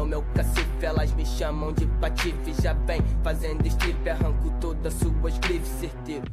no meu cacife. Elas me chamam de patife. Já vem fazendo strip, arranco todas suas grifes, certeiro.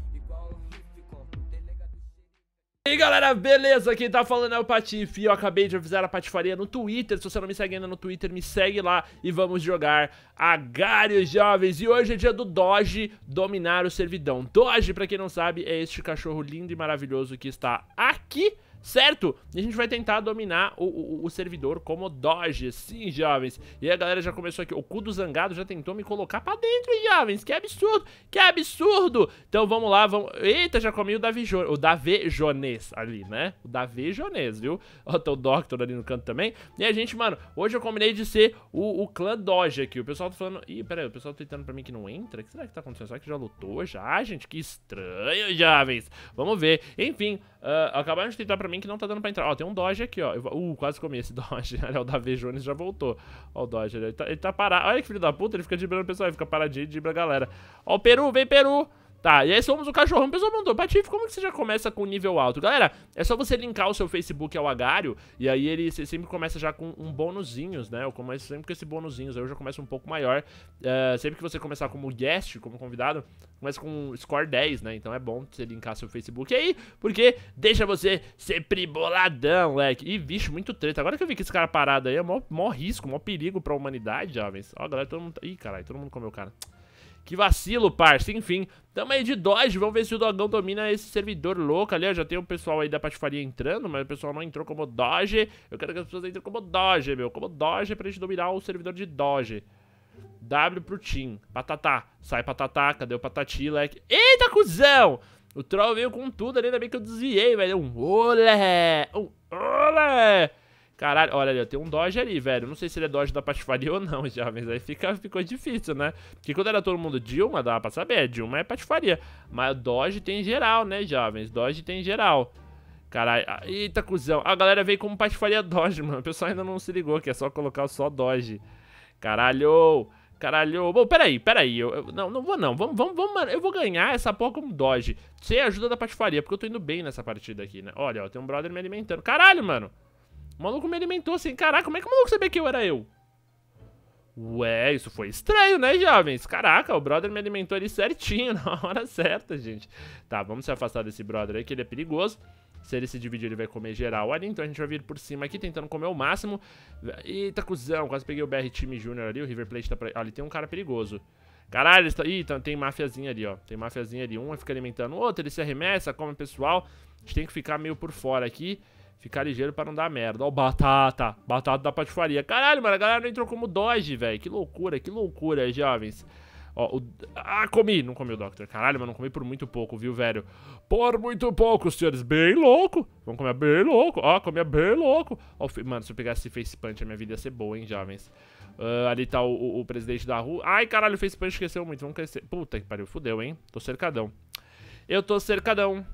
E aí galera, beleza? Quem tá falando é o Patife eu acabei de avisar a patifaria no Twitter. Se você não me segue ainda no Twitter, me segue lá e vamos jogar Agários Jovens. E hoje é dia do Doge dominar o servidão. Doge, pra quem não sabe, é este cachorro lindo e maravilhoso que está aqui certo? E a gente vai tentar dominar o, o, o servidor como Doge, sim, jovens. E a galera já começou aqui, o cu do zangado já tentou me colocar pra dentro, jovens, que absurdo, que absurdo. Então vamos lá, vamos... Eita, já comi o Davi jo... o Davi Jones ali, né? O Davi Jones, viu? Ó, tá o Doctor ali no canto também. E a gente, mano, hoje eu combinei de ser o, o clã Doge aqui. O pessoal tá falando... Ih, pera aí, o pessoal tá tentando pra mim que não entra? O que será que tá acontecendo? Será que já lutou já, gente? Que estranho, jovens. Vamos ver. Enfim, uh, acabaram de tentar pra mim que não tá dando pra entrar. Ó, tem um Dodge aqui, ó. Eu, uh, quase comi esse Dodge. Olha, o Davi Jones já voltou. Ó, o Dodge. Ele tá, ele tá parado. Olha que filho da puta, ele fica driblando o pessoal. Ele fica paradinho e dribla a galera. Ó, o Peru, vem Peru! Tá, e aí somos o cachorrão. O pessoal mandou, Patife, como que você já começa com nível alto? Galera, é só você linkar o seu Facebook ao Agário, e aí ele sempre começa já com um bônusinhos, né? Eu começo sempre com esse bônusinhos, aí eu já começo um pouco maior. Uh, sempre que você começar como guest, como convidado, começa com score 10, né? Então é bom você linkar seu Facebook aí, porque deixa você sempre boladão, moleque. E, bicho, muito treta. Agora que eu vi que esse cara parado aí é mó, mó risco, mó perigo pra humanidade, jovens. Ó, galera, todo mundo... Ih, caralho, todo mundo comeu o cara. Que vacilo, parça. Enfim, tamo aí de Dodge. Vamos ver se o Dogão domina esse servidor louco ali, ó. Já tem o pessoal aí da patifaria entrando, mas o pessoal não entrou como Dodge. Eu quero que as pessoas entrem como Dodge, meu. Como Dodge pra gente dominar o servidor de Dodge. W pro team, Patatá. Sai, patatá. Cadê o patati, leque? Eita, cuzão! O troll veio com tudo ali, ainda bem que eu desviei, velho. Um olé! Um olé! Caralho, olha ali, tem um Dodge ali, velho. Não sei se ele é Dodge da patifaria ou não, já, mas aí fica, ficou difícil, né? Porque quando era todo mundo Dilma, dava pra saber, Dilma é patifaria. Mas Dodge tem geral, né, jovens? Dodge tem geral. Caralho, ah, eita cuzão. A galera veio como patifaria Dodge, mano. O pessoal ainda não se ligou que é só colocar só Dodge. Caralho, caralho. Bom, peraí, peraí. Eu, eu, não, não vou não. Vamos, vamos, vamos, mano. Eu vou ganhar essa porra como Dodge. Sem a ajuda da patifaria, porque eu tô indo bem nessa partida aqui, né? Olha, ó, tem um brother me alimentando. Caralho, mano. O maluco me alimentou assim. Caraca, como é que o maluco sabia que eu era eu? Ué, isso foi estranho, né, jovens? Caraca, o brother me alimentou ali certinho, na hora certa, gente. Tá, vamos se afastar desse brother aí, que ele é perigoso. Se ele se dividir, ele vai comer geral ali. Então a gente vai vir por cima aqui, tentando comer o máximo. Eita, cuzão, quase peguei o BR Time Junior ali. O River Plate tá pra... Ali tem um cara perigoso. Caralho, eles tá... Ih, tem mafiazinha ali, ó. Tem mafiazinha ali. Um fica alimentando o outro, ele se arremessa, come o pessoal. A gente tem que ficar meio por fora aqui. Ficar ligeiro pra não dar merda. Ó, batata. Batata da patifaria. Caralho, mano, a galera não entrou como Doge, velho. Que loucura, que loucura, jovens. Ó, o... Ah, comi. Não comi o Doctor. Caralho, mas não comi por muito pouco, viu, velho? Por muito pouco, senhores. Bem louco. Vamos comer bem louco. Ó, comer bem louco. Ó, mano, se eu pegasse esse face punch, a minha vida ia ser boa, hein, jovens. Uh, ali tá o, o, o, presidente da rua. Ai, caralho, o face punch esqueceu muito. Vamos crescer. Puta que pariu, fudeu, hein? Tô cercadão. Eu tô cercadão.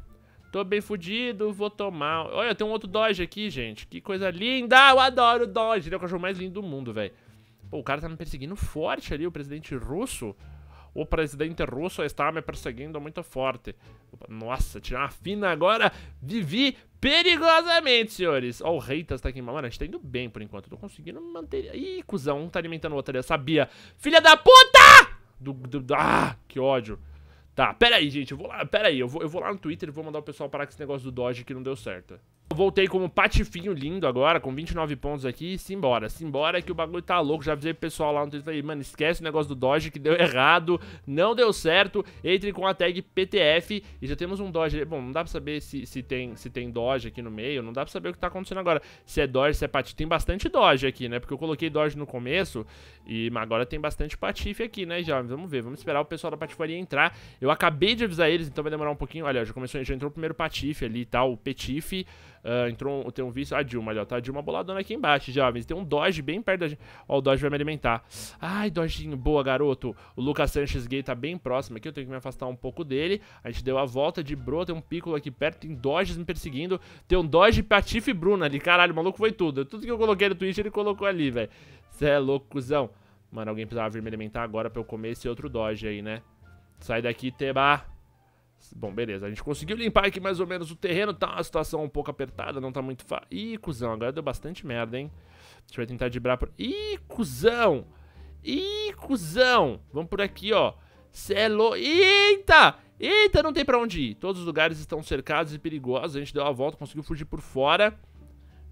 Tô bem fudido, vou tomar. Olha, tem um outro Dodge aqui, gente. Que coisa linda! Eu adoro o Dodge. Ele é o cachorro mais lindo do mundo, velho. Pô, o cara tá me perseguindo forte ali, o presidente russo. O presidente russo está me perseguindo muito forte. Opa, nossa, tirar uma fina agora. Vivi perigosamente, senhores. Ó, oh, o Reitas tá aqui. Mano, a gente tá indo bem por enquanto. Tô conseguindo manter... Ih, cuzão. Um tá alimentando o outro ali. Eu sabia. Filha da puta! Do, do, do... Ah, que ódio. Tá, pera aí, gente, eu vou lá, pera aí, eu vou, eu vou lá no Twitter e vou mandar o pessoal parar com esse negócio do Dodge que não deu certo. Voltei como patifinho lindo agora, com 29 pontos aqui, e simbora. Simbora que o bagulho tá louco. Já avisei pro pessoal lá no Twitter, falei, mano, esquece o negócio do Doge que deu errado, não deu certo. Entre com a tag PTF e já temos um Doge. Bom, não dá pra saber se, se, tem, se tem Doge aqui no meio, não dá pra saber o que tá acontecendo agora. Se é Doge, se é Patife. Tem bastante Doge aqui, né? Porque eu coloquei Doge no começo e agora tem bastante Patife aqui, né, já Vamos ver, vamos esperar o pessoal da patifaria entrar. Eu acabei de avisar eles, então vai demorar um pouquinho. Olha, já começou, já entrou o primeiro Patife ali e tá? tal, o Petife. Uh, entrou um, tem um vício A ah, Dilma, ali, ó. Tá a Dilma boladona aqui embaixo, jovens. Tem um Doge bem perto da gente. Ó, o Doge vai me alimentar. Ai, Dojinho, boa, garoto. O Lucas Sanchez Gay tá bem próximo aqui. Eu tenho que me afastar um pouco dele. A gente deu a volta de Bro. Tem um Piccolo aqui perto. Tem Doges me perseguindo. Tem um Doge, Patife e Bruna ali. Caralho, o maluco foi tudo. Tudo que eu coloquei no Twitch, ele colocou ali, velho. Cê é louco, cuzão. Mano, alguém precisava vir me alimentar agora pra eu comer esse outro Doge aí, né? Sai daqui, Teba. Bom, beleza. A gente conseguiu limpar aqui mais ou menos o terreno. Tá uma situação um pouco apertada, não tá muito fácil. Ih, cuzão, agora deu bastante merda, hein? A gente vai tentar driblar por... Ih, cuzão! Ih, cuzão! Vamos por aqui, ó. Celo... É Eita! Eita, não tem pra onde ir. Todos os lugares estão cercados e perigosos. A gente deu a volta, conseguiu fugir por fora.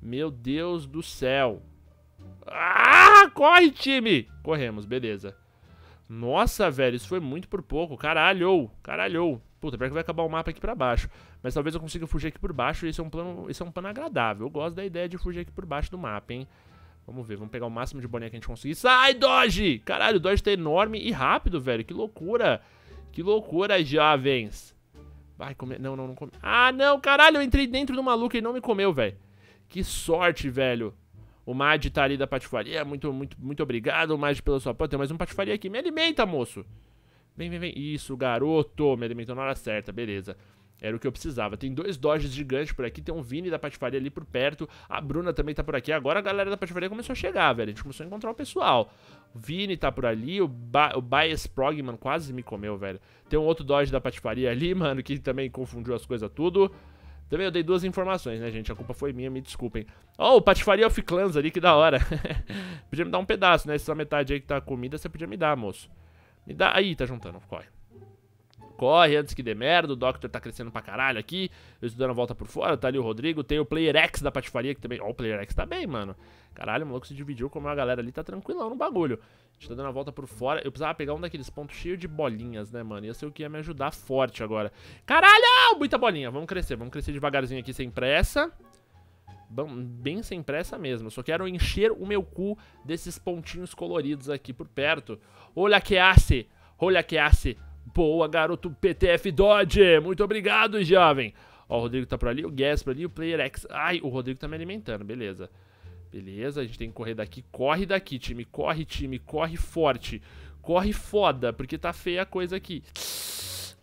Meu Deus do céu. Ah, corre, time! Corremos, beleza. Nossa, velho, isso foi muito por pouco. Caralho, caralho. Puta, pior que vai acabar o mapa aqui pra baixo. Mas talvez eu consiga fugir aqui por baixo. Esse é um plano, esse é um plano agradável. Eu gosto da ideia de fugir aqui por baixo do mapa, hein? Vamos ver, vamos pegar o máximo de boné que a gente conseguir. Sai, Doge! Caralho, o Doge tá enorme e rápido, velho. Que loucura. Que loucura, jovens. Vai comer. Não, não, não come. Ah, não, caralho, eu entrei dentro do maluco e ele não me comeu, velho. Que sorte, velho. O Mad tá ali da patifaria, muito, muito, muito obrigado, Mad, pela sua... Pô, tem mais um patifaria aqui, me alimenta, moço! Vem, vem, vem. Isso, garoto, me alimentou na hora certa, beleza. Era o que eu precisava. Tem dois Dodges gigantes por aqui. Tem um Vini da patifaria ali por perto. A Bruna também tá por aqui. Agora a galera da patifaria começou a chegar, velho. A gente começou a encontrar o pessoal. O Vini tá por ali. O, ba o Bias Prog, mano, quase me comeu, velho. Tem um outro Dodge da patifaria ali, mano, que também confundiu as coisas tudo. Também eu dei duas informações, né, gente? A culpa foi minha, me desculpem. Ó, oh, o Patifaria of Clans ali, que da hora. podia me dar um pedaço, né? Essa metade aí que tá comida, você podia me dar, moço. Me dá. Aí, tá juntando, corre corre antes que dê merda. O Doctor tá crescendo pra caralho aqui. Eu estudando a volta por fora, tá ali o Rodrigo. Tem o Player X da patifaria que também. Ó, oh, o Player X tá bem, mano. Caralho, o maluco se dividiu com a galera ali, tá tranquilão no bagulho. A gente tá dando a volta por fora. Eu precisava pegar um daqueles pontos cheios de bolinhas, né, mano? Ia ser o que ia me ajudar forte agora. Caralho! Muita bolinha. Vamos crescer, vamos crescer devagarzinho aqui sem pressa bem sem pressa mesmo. Eu só quero encher o meu cu desses pontinhos coloridos aqui por perto. Olha que asse! Olha que asse! Boa, garoto PTF Dodge. Muito obrigado, jovem. Ó, o Rodrigo tá por ali, o Gasper ali, o Player X. Ai, o Rodrigo tá me alimentando, beleza. Beleza, a gente tem que correr daqui. Corre daqui, time. Corre, time. Corre forte. Corre foda, porque tá feia a coisa aqui.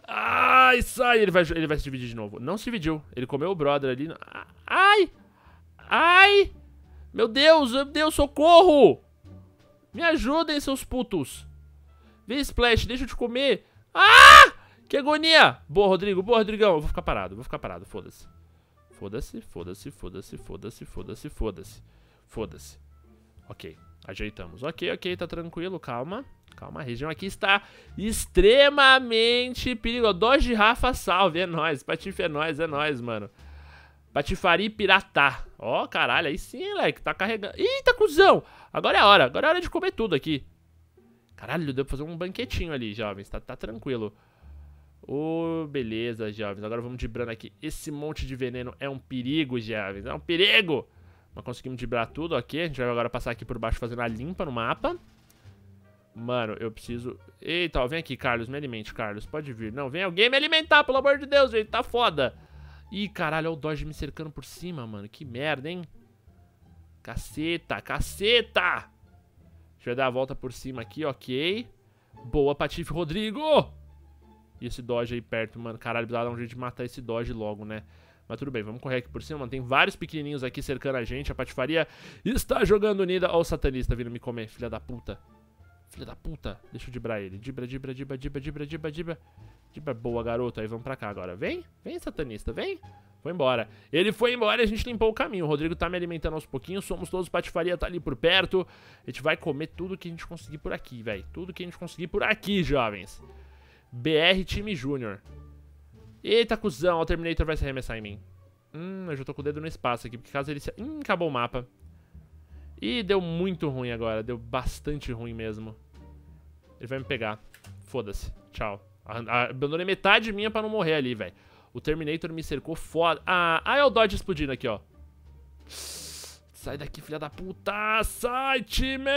Ai, sai. Ele vai, ele vai se dividir de novo. Não se dividiu. Ele comeu o brother ali. Ai! Ai! Meu Deus, meu Deus, socorro! Me ajudem, seus putos. Vem, Splash, deixa eu te comer. Ah! Que agonia! Boa, Rodrigo. Boa, Rodrigão. Eu vou ficar parado. Vou ficar parado. Foda-se. Foda-se, foda-se, foda-se, foda-se, foda-se, foda-se. Foda-se. Ok. Ajeitamos. Ok, ok. Tá tranquilo. Calma. Calma. A região aqui está extremamente perigosa. de Rafa, salve. É nóis. Patife é nóis. É nóis, mano. Patifaria Piratá. Ó, oh, caralho, aí sim, moleque, tá carregando. Eita, cuzão! Agora é a hora, agora é a hora de comer tudo aqui. Caralho, deu pra fazer um banquetinho ali, jovens. Tá, tá tranquilo. Ô, oh, beleza, jovens. Agora vamos dibrando aqui. Esse monte de veneno é um perigo, jovens. É um perigo! Mas conseguimos dibrar tudo, ok. A gente vai agora passar aqui por baixo fazendo a limpa no mapa. Mano, eu preciso... Eita, ó, vem aqui, Carlos. Me alimente, Carlos. Pode vir. Não, vem alguém me alimentar, pelo amor de Deus, gente. Tá foda. Ih, caralho, olha o Dodge me cercando por cima, mano. Que merda, hein? Caceta, caceta! vai dar a volta por cima aqui, ok. Boa, Patife Rodrigo! E esse Dodge aí perto, mano. Caralho, precisava dar um jeito de matar esse Dodge logo, né? Mas tudo bem, vamos correr aqui por cima, mano. Tem vários pequenininhos aqui cercando a gente. A patifaria está jogando unida. Olha o satanista vindo me comer, filha da puta. Filha da puta. Deixa eu dibrar ele. Dibra, dibra, dibra, dibra, dibra, dibra, dibra. Dibra boa, garoto. Aí vamos pra cá agora. Vem, vem, satanista, vem. Foi embora. Ele foi embora e a gente limpou o caminho. O Rodrigo tá me alimentando aos pouquinhos. Somos todos patifaria, tá ali por perto. A gente vai comer tudo que a gente conseguir por aqui, velho. Tudo que a gente conseguir por aqui, jovens. BR Time Júnior. Eita, cuzão. O Terminator vai se arremessar em mim. Hum, eu já tô com o dedo no espaço aqui, porque caso ele se... Hum, acabou o mapa. Ih, deu muito ruim agora. Deu bastante ruim mesmo. Ele vai me pegar. Foda-se. Tchau. Ah, Abandonei metade minha pra não morrer ali, velho. O Terminator me cercou foda. Ah, ah, é o Dodge explodindo aqui, ó. Sai daqui, filha da puta! Sai, time!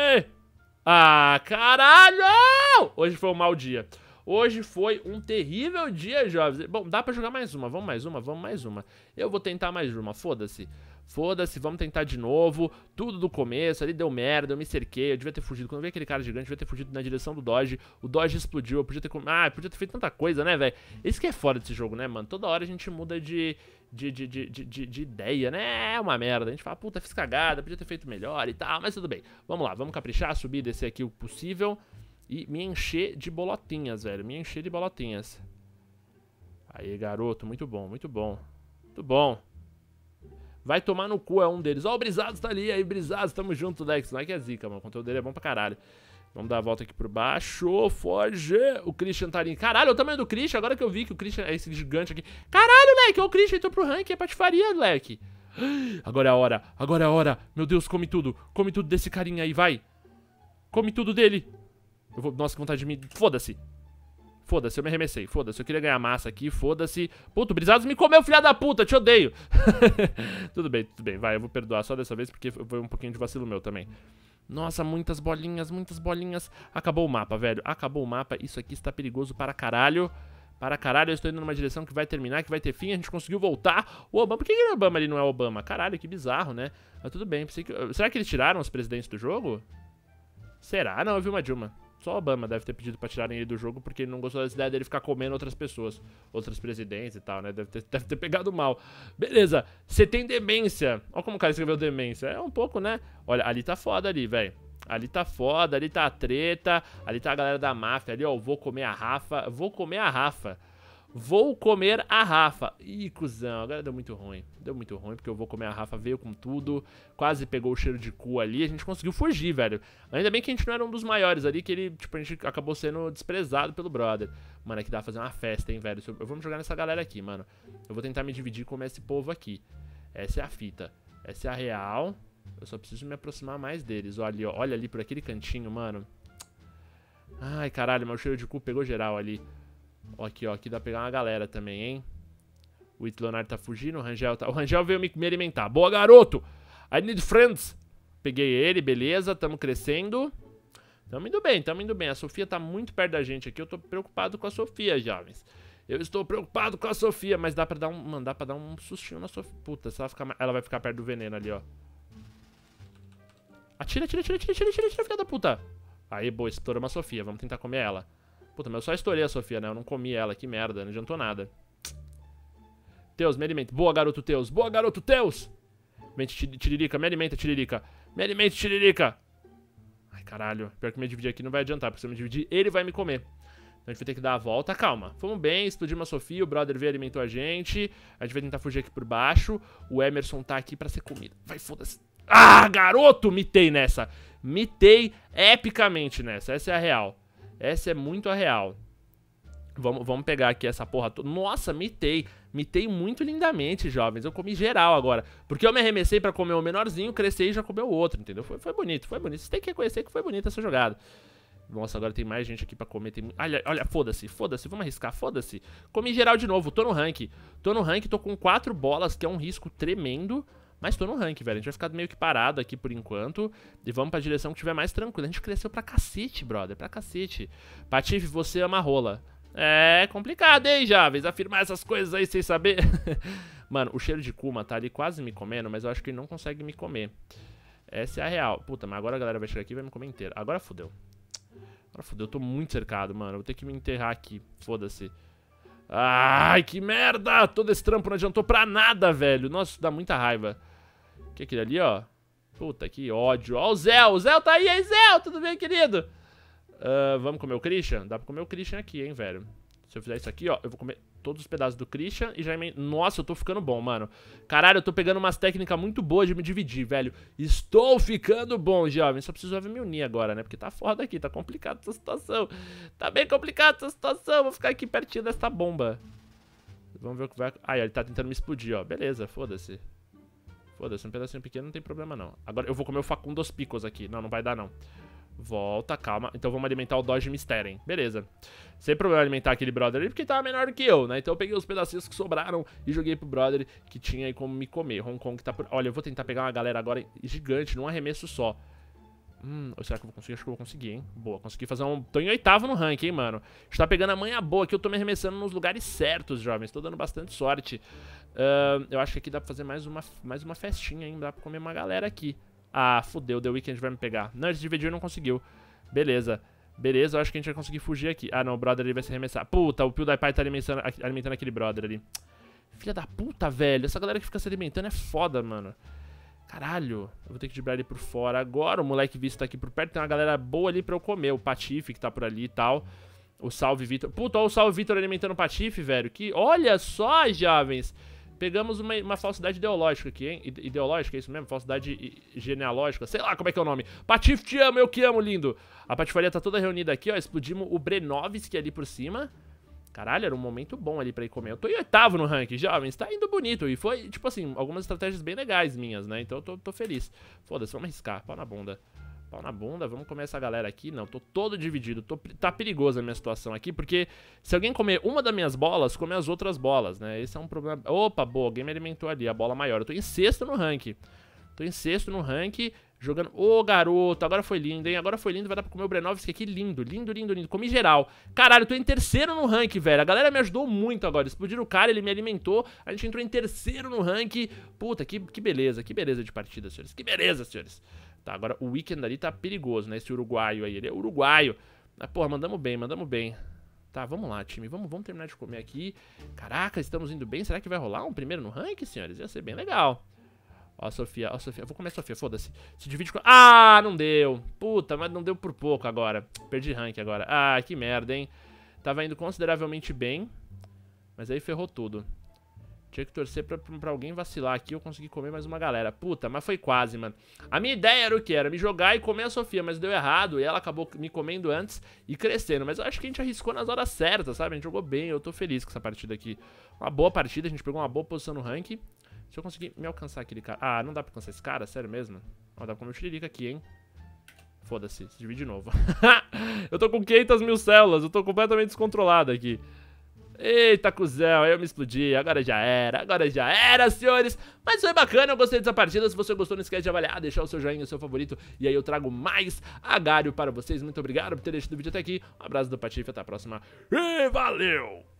Ah, caralho! Hoje foi um mau dia. Hoje foi um terrível dia, jovens. Bom, dá pra jogar mais uma. Vamos mais uma, vamos mais uma. Eu vou tentar mais uma, foda-se. Foda-se, vamos tentar de novo. Tudo do começo, ali deu merda, eu me cerquei, eu devia ter fugido. Quando eu vi aquele cara gigante, eu devia ter fugido na direção do Dodge. O Dodge explodiu, eu podia ter. Ah, eu podia ter feito tanta coisa, né, velho? Isso que é fora desse jogo, né, mano? Toda hora a gente muda de, de, de, de, de, de, ideia, né? É uma merda. A gente fala, puta, fiz cagada, podia ter feito melhor e tal, mas tudo bem. Vamos lá, vamos caprichar, subir, descer aqui o possível. E me encher de bolotinhas, velho. Me encher de bolotinhas. Aí, garoto, muito bom, muito bom. Muito bom. Vai tomar no cu, é um deles. Ó, oh, o Brisados tá ali, aí, Brisados, tamo junto, Lex. Like é, é zica, mano. O conteúdo dele é bom pra caralho. Vamos dar a volta aqui por baixo. Foge! O Christian tá ali. Caralho, o tamanho é do Christian. Agora que eu vi que o Christian é esse gigante aqui. Caralho, Lex. Ó, o Christian entrou pro ranking. É patifaria, Lex. Agora é a hora. Agora é a hora. Meu Deus, come tudo. Come tudo desse carinha aí, vai. Come tudo dele. Eu vou... Nossa, que vontade de mim. Foda-se. Foda-se, eu me arremessei. Foda-se, eu queria ganhar massa aqui. Foda-se. Puto, Brisados me comeu, filha da puta. Te odeio. tudo bem, tudo bem. Vai, eu vou perdoar só dessa vez, porque foi um pouquinho de vacilo meu também. Nossa, muitas bolinhas, muitas bolinhas. Acabou o mapa, velho. Acabou o mapa. Isso aqui está perigoso para caralho. Para caralho, eu estou indo numa direção que vai terminar, que vai ter fim. A gente conseguiu voltar. O Obama... Por que o é Obama ali não é Obama? Caralho, que bizarro, né? Mas tudo bem. Que... Será que eles tiraram os presidentes do jogo? Será? Não, eu vi uma Dilma. Só Obama deve ter pedido pra tirarem ele do jogo porque ele não gostou dessa ideia dele ficar comendo outras pessoas, outras presidentes e tal, né? Deve ter, deve ter pegado mal. Beleza, você tem demência. Olha como o cara escreveu demência. É um pouco, né? Olha, ali tá foda ali, velho. Ali tá foda, ali tá a treta, ali tá a galera da máfia, ali, ó, vou comer a Rafa, vou comer a Rafa. Vou comer a Rafa. Ih, cuzão, agora deu muito ruim. Deu muito ruim, porque eu vou comer a Rafa, veio com tudo. Quase pegou o cheiro de cu ali. A gente conseguiu fugir, velho. Ainda bem que a gente não era um dos maiores ali, que ele, tipo, a gente acabou sendo desprezado pelo brother. Mano, aqui é dá pra fazer uma festa, hein, velho. Eu vou me jogar nessa galera aqui, mano. Eu vou tentar me dividir com esse povo aqui. Essa é a fita. Essa é a real. Eu só preciso me aproximar mais deles. Olha ali, ó. Olha ali por aquele cantinho, mano. Ai, caralho, meu cheiro de cu pegou geral ali. Ó, aqui, ó. Aqui dá pra pegar uma galera também, hein? O Ito Leonardo tá fugindo, o Rangel tá... O Rangel veio me, me alimentar. Boa, garoto! I need friends! Peguei ele, beleza. Tamo crescendo. Tamo indo bem, tamo indo bem. A Sofia tá muito perto da gente aqui. Eu tô preocupado com a Sofia, jovens. Eu estou preocupado com a Sofia, mas dá pra dar um... Mano, dá pra dar um sustinho na Sofia. Puta, ela, ficar... ela vai ficar perto do veneno ali, ó. Atira, atira, atira, atira, atira, atira, atira, filha da puta. Aí, boa, estouramos a Sofia. Vamos tentar comer ela. Puta, mas eu só estourei a Sofia, né? Eu não comi ela, que merda, não adiantou nada. Teus, me alimenta. Boa, garoto Teus. Boa, garoto Teus! Me tiririca, me alimenta, tiririca. Me alimenta, tiririca! Ai, caralho. Pior que me dividir aqui não vai adiantar, porque se eu me dividir, ele vai me comer. Então a gente vai ter que dar a volta. Calma. Fomos bem, explodimos a Sofia, o brother veio alimentou a gente. A gente vai tentar fugir aqui por baixo. O Emerson tá aqui pra ser comido. Vai, foda-se. Ah, garoto! Mitei nessa. Mitei epicamente nessa. Essa é a real. Essa é muito a real. Vamos, vamos pegar aqui essa porra toda. Nossa, mitei. Mitei muito lindamente, jovens. Eu comi geral agora. Porque eu me arremessei para comer o menorzinho, cresci e já comeu o outro, entendeu? Foi, foi bonito, foi bonito. Você tem que reconhecer que foi bonita essa jogada. Nossa, agora tem mais gente aqui pra comer. Tem... Olha, olha foda-se, foda-se, vamos arriscar, foda-se. Comi geral de novo, tô no rank. Tô no rank, tô com 4 bolas, que é um risco tremendo. Mas tô no rank, velho. A gente vai ficar meio que parado aqui por enquanto. E vamos pra direção que tiver mais tranquila. A gente cresceu pra cacete, brother. Pra cacete. Patife, você ama rola. É complicado, hein, Javes? Afirmar essas coisas aí sem saber. Mano, o cheiro de Kuma tá ali quase me comendo, mas eu acho que ele não consegue me comer. Essa é a real. Puta, mas agora a galera vai chegar aqui e vai me comer inteiro. Agora fodeu. Agora fodeu, eu tô muito cercado, mano. vou ter que me enterrar aqui. Foda-se. Ai, que merda! Todo esse trampo não adiantou pra nada, velho. Nossa, dá muita raiva. Que aquele ali, ó. Puta, que ódio. Ó o Zé, o Zé tá aí, hein, Zé, tudo bem, querido? Uh, vamos comer o Christian? Dá pra comer o Christian aqui, hein, velho. Se eu fizer isso aqui, ó, eu vou comer todos os pedaços do Christian e já Nossa, eu tô ficando bom, mano. Caralho, eu tô pegando umas técnicas muito boas de me dividir, velho. Estou ficando bom, jovem. Só preciso me unir agora, né? Porque tá foda aqui, tá complicado essa situação. Tá bem complicada essa situação. Vou ficar aqui pertinho dessa bomba. Vamos ver o que vai... Ah, ele tá tentando me explodir, ó. Beleza, foda-se. Foda-se, um pedacinho pequeno não tem problema não. Agora eu vou comer o Facundo dos Picos aqui. Não, não vai dar não. Volta, calma. Então vamos alimentar o Dodge Misteren. Beleza. Sem problema alimentar aquele brother ali, porque tava tá menor do que eu, né? Então eu peguei os pedacinhos que sobraram e joguei pro brother que tinha aí como me comer. Hong Kong tá por... Olha, eu vou tentar pegar uma galera agora gigante num arremesso só. Hum, será que eu vou conseguir? Acho que eu vou conseguir, hein? Boa, consegui fazer um... Tô em oitavo no ranking, hein, mano? Está pegando a manha boa aqui, eu tô me arremessando nos lugares certos, jovens. Tô dando bastante sorte. Uh, eu acho que aqui dá pra fazer mais uma, mais uma festinha, hein? Dá pra comer uma galera aqui. Ah, fodeu, The weekend vai me pegar. Não, ele se dividiu e não conseguiu. Beleza. Beleza, eu acho que a gente vai conseguir fugir aqui. Ah, não, o brother ali vai se arremessar. Puta, o PewDiePie tá alimentando, alimentando aquele brother ali. Filha da puta, velho. Essa galera que fica se alimentando é foda, mano. Caralho, eu vou ter que driblar ele por fora agora. O moleque visto tá aqui por perto. Tem uma galera boa ali pra eu comer. O Patife que tá por ali e tal. O Salve Vitor. Puta, olha o Salve Vitor alimentando o Patife, velho. Que... Olha só, jovens. Pegamos uma, uma, falsidade ideológica aqui, hein? Ideológica, é isso mesmo? Falsidade genealógica? Sei lá como é que é o nome. Patife, te amo, eu que amo, lindo. A patifaria tá toda reunida aqui, ó. Explodimos o Brenovski é ali por cima. Caralho, era um momento bom ali pra ir comer. Eu tô em oitavo no ranking, jovens. Tá indo bonito. E foi, tipo assim, algumas estratégias bem legais minhas, né? Então eu tô, tô feliz. Foda-se, vamos arriscar. Pau na bunda. Pau na bunda, vamos comer essa galera aqui. Não, tô todo dividido. Tô, tá perigosa a minha situação aqui, porque se alguém comer uma das minhas bolas, come as outras bolas, né? Esse é um problema. Opa, boa, alguém me alimentou ali, a bola maior. Eu tô em sexto no ranking. Tô em sexto no ranking jogando. Ô, oh, garoto, agora foi lindo, hein? Agora foi lindo, vai dar pra comer o Brenovski aqui. Lindo, lindo, lindo, lindo. Comi geral. Caralho, tô em terceiro no rank, velho. A galera me ajudou muito agora. Explodiram o cara, ele me alimentou. A gente entrou em terceiro no rank. Puta, que, que beleza, que beleza de partida, senhores. Que beleza, senhores. Tá, agora o Weekend ali tá perigoso, né? Esse uruguaio aí, ele é uruguaio. Mas, ah, porra, mandamos bem, mandamos bem. Tá, vamos lá, time. Vamos, vamos terminar de comer aqui. Caraca, estamos indo bem. Será que vai rolar um primeiro no rank, senhores? Ia ser bem legal. Ó a Sofia, ó a Sofia. Eu vou comer a Sofia, foda-se. Se divide com... Ah, não deu. Puta, mas não deu por pouco agora. Perdi rank agora. Ah, que merda, hein. Tava indo consideravelmente bem. Mas aí ferrou tudo. Tinha que torcer pra, pra alguém vacilar aqui e eu consegui comer mais uma galera. Puta, mas foi quase, mano. A minha ideia era o que? Era me jogar e comer a Sofia, mas deu errado. E ela acabou me comendo antes e crescendo. Mas eu acho que a gente arriscou nas horas certas, sabe? A gente jogou bem, eu tô feliz com essa partida aqui. Uma boa partida, a gente pegou uma boa posição no ranking. Se eu conseguir me alcançar aquele cara... Ah, não dá pra alcançar esse cara? Sério mesmo? Ó, dá pra comer o xerica aqui, hein? Foda-se, se divide de novo. eu tô com 500 mil células, eu tô completamente descontrolado aqui. Eita, cuzão, eu me explodi, agora já era, agora já era, senhores. Mas foi bacana, eu gostei dessa partida. Se você gostou, não esquece de avaliar, deixar o seu joinha, o seu favorito. E aí eu trago mais agário para vocês. Muito obrigado por ter deixado o vídeo até aqui. Um abraço do Patife, até a próxima e valeu!